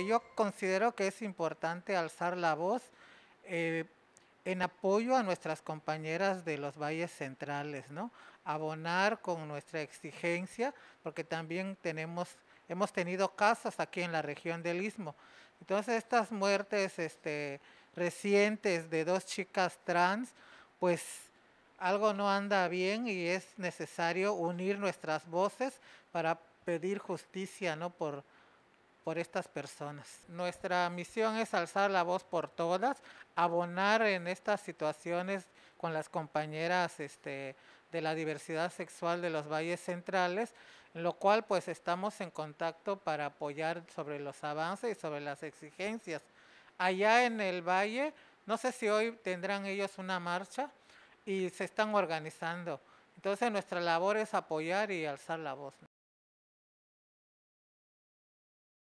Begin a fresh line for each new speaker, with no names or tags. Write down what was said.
Yo considero que es importante alzar la voz eh, en apoyo a nuestras compañeras de los valles centrales, ¿no? Abonar con nuestra exigencia, porque también tenemos, hemos tenido casos aquí en la región del Istmo. Entonces, estas muertes este, recientes de dos chicas trans, pues algo no anda bien y es necesario unir nuestras voces para pedir justicia, ¿no? Por, por estas personas. Nuestra misión es alzar la voz por todas, abonar en estas situaciones con las compañeras este, de la diversidad sexual de los valles centrales, lo cual pues estamos en contacto para apoyar sobre los avances y sobre las exigencias. Allá en el valle, no sé si hoy tendrán ellos una marcha y se están organizando. Entonces nuestra labor es apoyar y alzar la voz.